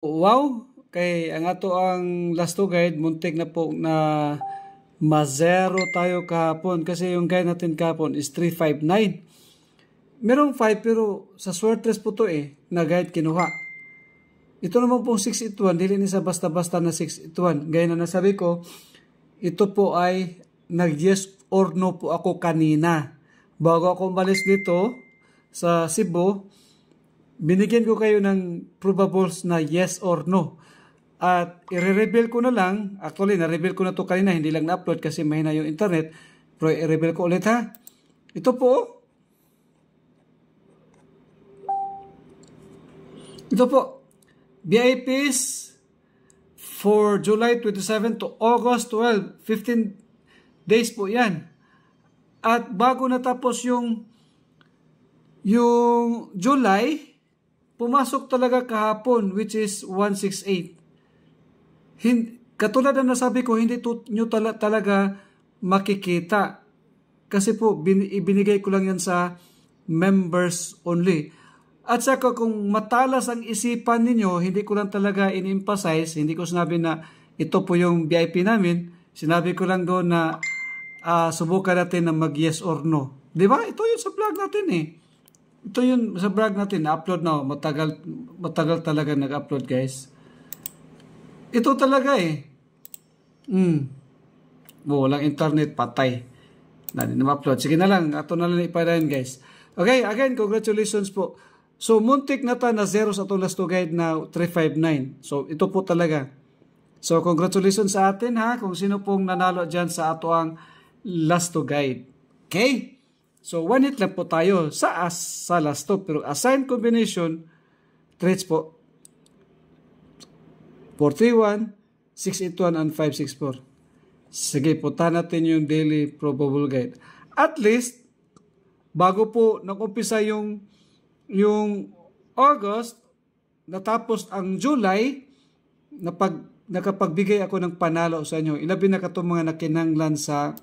Wow! Kay ang ato ang last two guide, muntik na po na ma zero tayo kahapon. Kasi yung guide natin kahapon is 359. Merong 5 pero sa swertres po to eh, na guide kinuha. Ito naman pong 681, dili ni sa basta-basta na 681. Gaya na nasabi ko, ito po ay nag-yes or no po ako kanina. Bago ako umalis dito sa Cebu, binigyan ko kayo ng probables na yes or no. At i-reveal ko na lang, actually na-reveal ko na to kanina, hindi lang na-upload kasi may na yung internet. Pero i-reveal ko ulit ha. Ito po, Ito po, VIPs for July 27 to August 12, 15 days po yan. At bago natapos yung yung July, pumasok talaga kahapon which is 168. Hin- katulad na nasabi ko, hindi to, nyo tala- talaga makikita. Kasi po, bin- ibinigay ko lang yan sa members only. At saka kung matalas ang isipan ninyo, hindi ko lang talaga in-emphasize, hindi ko sinabi na ito po yung VIP namin, sinabi ko lang doon na uh, subukan natin na mag yes or no. Di ba? Ito yung sa vlog natin eh ito yun sa brag natin, na-upload na, oh. matagal, matagal talaga nag-upload guys. Ito talaga eh. Mm. Oh, walang internet, patay. Na, na-upload. Sige na lang, ato na lang ipadayan guys. Okay, again, congratulations po. So, muntik na ta na zero sa itong last two guide na 359. So, ito po talaga. So, congratulations sa atin ha, kung sino pong nanalo dyan sa ato ang last two guide. Okay? So, one hit lang po tayo sa, as, sa last two. Pero assigned combination, trades po. 431, 681, and 564. Sige, puta natin yung daily probable guide. At least, bago po nag-umpisa yung, yung August, natapos ang July, napag, nakapagbigay ako ng panalo sa inyo. Ilabi na ka itong mga nakinanglan sa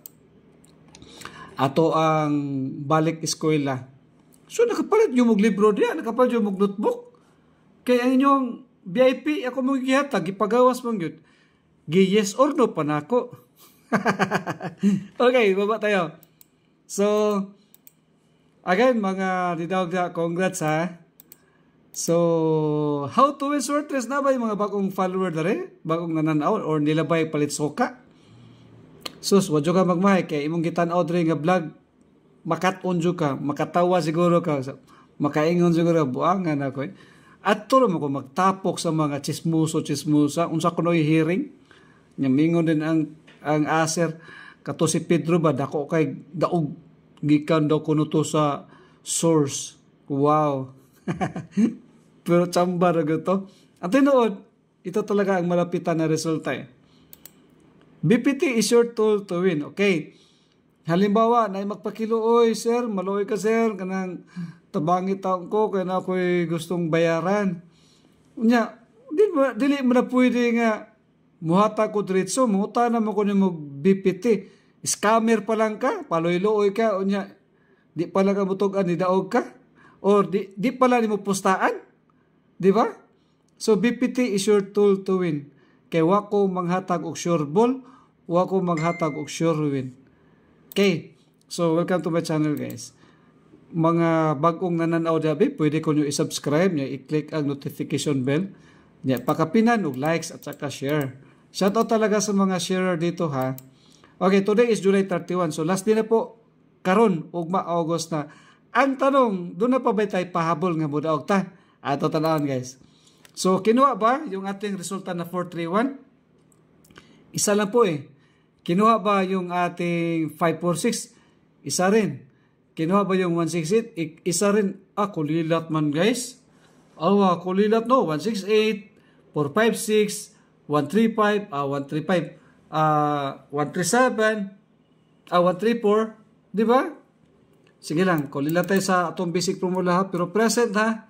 ato ang balik eskwela. So nakapalit yung mong libro niya, nakapalit yung mong notebook. Kaya ang inyong VIP, ako mong gihatag, gipagawas mong yun. Gi yes or no panako. okay, baba tayo. So, again, mga titawag na, congrats ha. So, how to win sortress na ba yung mga bagong follower na rin? Bagong nananaw or nilabay palit soka? Sus, wadyo ka magmahay kay imong gitan-aw nga vlog makat-on ka, makatawa siguro ka, makaingon siguro buangan ako. Eh. At tulo mo ko magtapok sa mga chismoso chismosa unsa kunoy hearing nya mingon din ang ang aser kato si Pedro ba dako kay daog gikan daw kuno to sa source. Wow. Pero chambar ra At tinuod, ito talaga ang malapitan na resulta eh. BPT is your tool to win. Okay. Halimbawa, na magpakilo, oy sir, maloy ka sir, kanang tabangi taong ko, kaya na ako'y gustong bayaran. Unya, di ba, dili mo na pwede nga, muhata ko diretso, muta na mo ko ni BPT. Scammer pa lang ka, paloy-looy ka, unya, di pala ka butogan, nidaog ka, or di, di pala ni mo pustaan, di ba? So, BPT is your tool to win. Kaya wako manghatag og sure ball, wa ko maghatag og sure ruin. Okay, so welcome to my channel guys. Mga bagong nananaw dabi, pwede ko nyo i-subscribe nyo i-click ang notification bell, nya, pakapinan og likes at saka share. Shout out talaga sa mga sharer dito ha. Okay, today is July 31. So last day na po karon ugma August na. Ang tanong, do na pa ba tay pahabol nga mudaog ta? Ato tanawon guys. So kinuha ba yung ating resulta na 431? Isa lang po eh. Kinuha ba yung ating 546? Isa rin. Kinuha ba yung 168? Isa rin. Ah, kulilat man guys. Awa, ah, kulilat no. 168, 456, 135, ah, 135, ah, 137, ah, 134. Di ba? Sige lang, kulilat tayo sa atong basic formula ha. Pero present ha.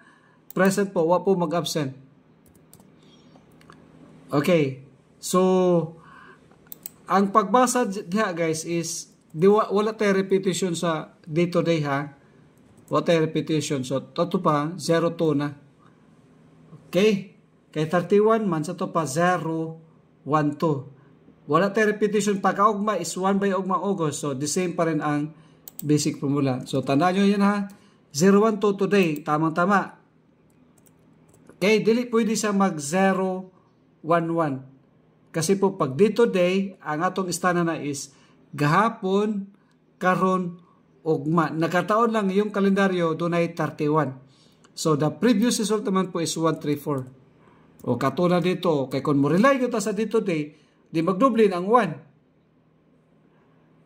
Present po, wa po mag-absent. Okay. So, ang pagbasa niya guys is di wa, wala tayo repetition sa day to day ha. Wala tayo repetition. So, ito pa, 0-2 na. Okay? Kay 31 man, sa ito pa, 0-1-2. Wala tayo repetition. Pagkaugma is 1 by ugma August. So, the same pa rin ang basic formula. So, tandaan nyo yan ha. 0-1-2 today. Tamang-tama. Okay? Dili pwede sa mag 0-1-1. Kasi po pag dito day, ang atong istana na is gahapon, karon, ugma. Nakataon lang yung kalendaryo, dunay 31. So the previous result naman po is 134. O katulad dito, kay kung mo rely ta sa dito day, di magdublin ang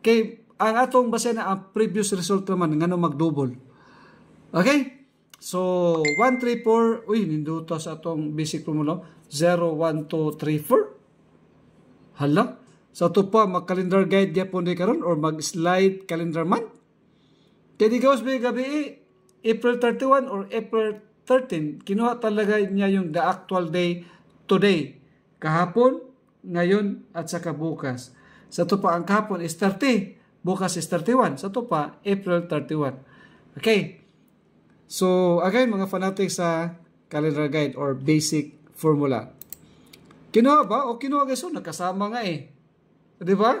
1. Kay ang atong base na ang previous result naman ngano magdouble. Okay? So 134, uy nindutas atong basic formula 01234 Hala, sa so, to pa mag calendar guide gyapon ni karon or mag slide calendar month. Kay di gawas bay gabi April 31 or April 13 kinuha talaga niya yung the actual day today kahapon ngayon at saka bukas. Sa to pa ang kahapon is 30, bukas is 31. Sa to pa April 31. Okay. So again mga fanatics sa calendar guide or basic formula. Kinuha ba? O kinuha guys, nakasama nga eh. Di ba?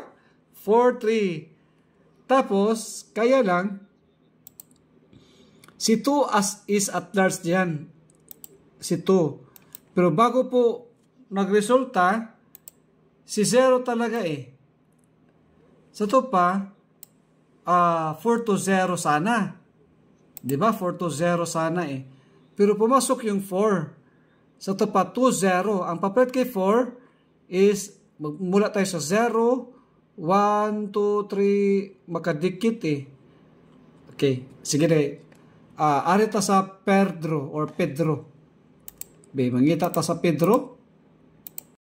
43. Tapos, kaya lang, si 2 as is at large diyan. Si 2. Pero bago po nagresulta, si 0 talaga eh. Sa ah, to pa, uh, 4 to 0 sana. Di ba? 4 to 0 sana eh. Pero pumasok yung 4. So ito pa, 2, 0. Ang papalit kay 4 is, mula tayo sa 0, 1, 2, 3, makadikit eh. Okay, sige na eh. Uh, ah, arita sa Pedro or Pedro. Be, mangita ta sa Pedro.